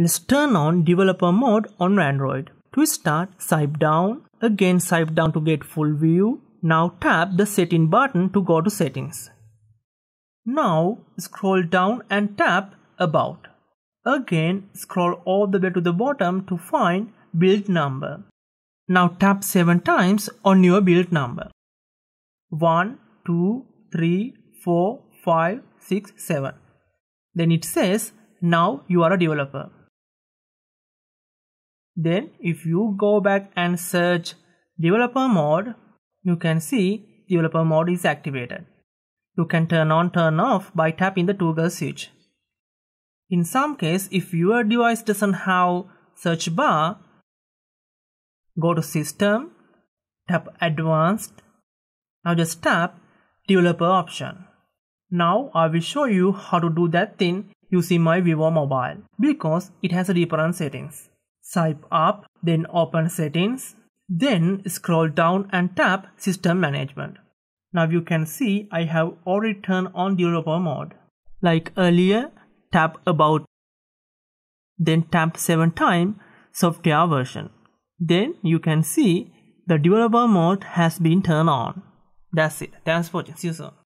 Let's turn on developer mode on Android. To start, swipe down. Again swipe down to get full view. Now tap the setting button to go to settings. Now scroll down and tap about. Again scroll all the way to the bottom to find build number. Now tap 7 times on your build number. 1, 2, 3, 4, 5, 6, 7. Then it says now you are a developer. Then if you go back and search developer mode, you can see developer mode is activated. You can turn on turn off by tapping the toggle switch. In some case, if your device doesn't have search bar, go to system, tap advanced, now just tap developer option. Now I will show you how to do that thing using my Vivo mobile because it has a different settings swipe up, then open settings, then scroll down and tap system management. Now you can see I have already turned on developer mode. Like earlier, tap about, then tap 7 time software version. Then you can see the developer mode has been turned on. That's it. Thanks for watching. See you soon.